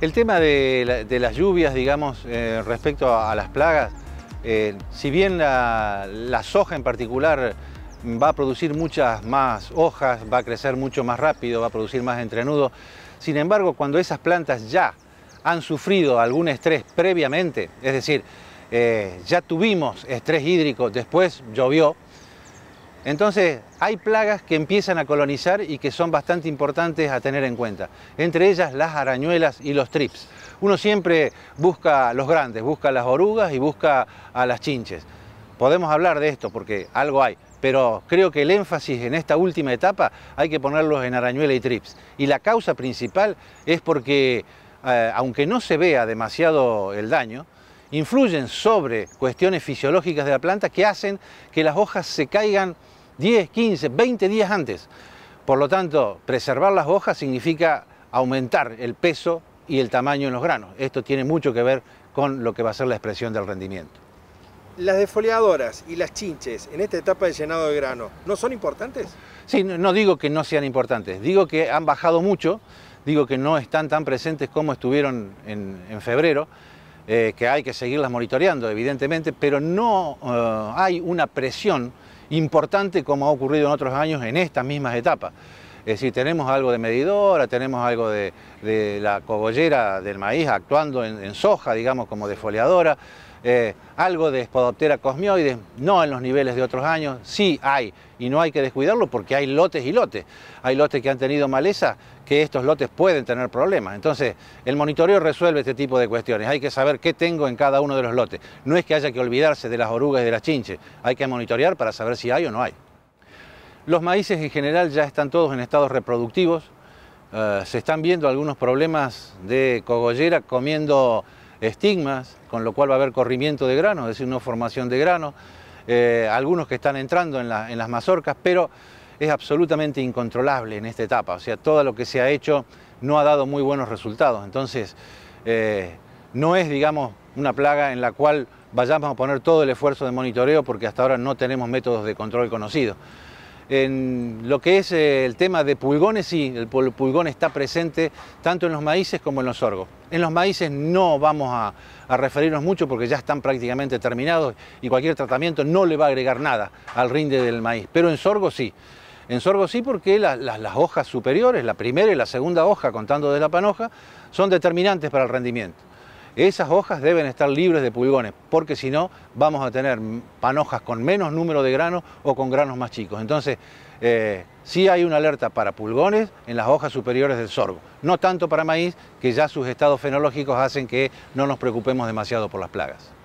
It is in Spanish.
El tema de, las lluvias, digamos, eh, respecto a, las plagas, eh, si bien la, soja en particular va a producir muchas más hojas, va a crecer mucho más rápido, va a producir más entrenudo, sin embargo, cuando esas plantas ya han sufrido algún estrés previamente, es decir, eh, ya tuvimos estrés hídrico, después llovió, entonces, hay plagas que empiezan a colonizar y que son bastante importantes a tener en cuenta, entre ellas las arañuelas y los trips. Uno siempre busca los grandes, busca las orugas y busca a las chinches. Podemos hablar de esto porque algo hay, pero creo que el énfasis en esta última etapa hay que ponerlos en arañuela y trips. Y la causa principal es porque, eh, aunque no se vea demasiado el daño, influyen sobre cuestiones fisiológicas de la planta que hacen que las hojas se caigan 10, 15, 20 días antes. Por lo tanto, preservar las hojas significa aumentar el peso y el tamaño en los granos. Esto tiene mucho que ver con lo que va a ser la expresión del rendimiento. ¿Las defoliadoras y las chinches en esta etapa de llenado de grano no son importantes? Sí, no digo que no sean importantes, digo que han bajado mucho, digo que no están tan presentes como estuvieron en, febrero, eh, que hay que seguirlas monitoreando, evidentemente, pero no eh, hay una presión importante como ha ocurrido en otros años en estas mismas etapas. Es decir, tenemos algo de medidora, tenemos algo de, la cogollera del maíz actuando en, soja, digamos, como defoliadora, eh, algo de espodoptera cosmioides, no en los niveles de otros años, sí hay, y no hay que descuidarlo porque hay lotes y lotes. Hay lotes que han tenido maleza, que estos lotes pueden tener problemas. Entonces, el monitoreo resuelve este tipo de cuestiones. Hay que saber qué tengo en cada uno de los lotes. No es que haya que olvidarse de las orugas y de las chinches, hay que monitorear para saber si hay o no hay. Los maíces en general ya están todos en estados reproductivos. Eh, se están viendo algunos problemas de cogollera comiendo estigmas, con lo cual va a haber corrimiento de grano, es decir, no formación de grano. Eh, algunos que están entrando en, las mazorcas, pero es absolutamente incontrolable en esta etapa. O sea, todo lo que se ha hecho no ha dado muy buenos resultados. Entonces, eh, no es, digamos, una plaga en la cual vayamos a poner todo el esfuerzo de monitoreo porque hasta ahora no tenemos métodos de control conocidos. En lo que es eh, el tema de pulgones, sí, el pulgón está presente tanto en los maíces como en los sorgos. En los maíces no vamos a, referirnos mucho porque ya están prácticamente terminados y cualquier tratamiento no le va a agregar nada al rinde del maíz, pero en sorgo sí. En sorgo sí porque las hojas superiores, la primera y la segunda hoja, contando de la panoja, son determinantes para el rendimiento. Esas hojas deben estar libres de pulgones, porque si no vamos a tener panojas con menos número de granos o con granos más chicos. Entonces, eh, sí hay una alerta para pulgones en las hojas superiores del sorgo, no tanto para maíz, que ya sus estados fenológicos hacen que no nos preocupemos demasiado por las plagas.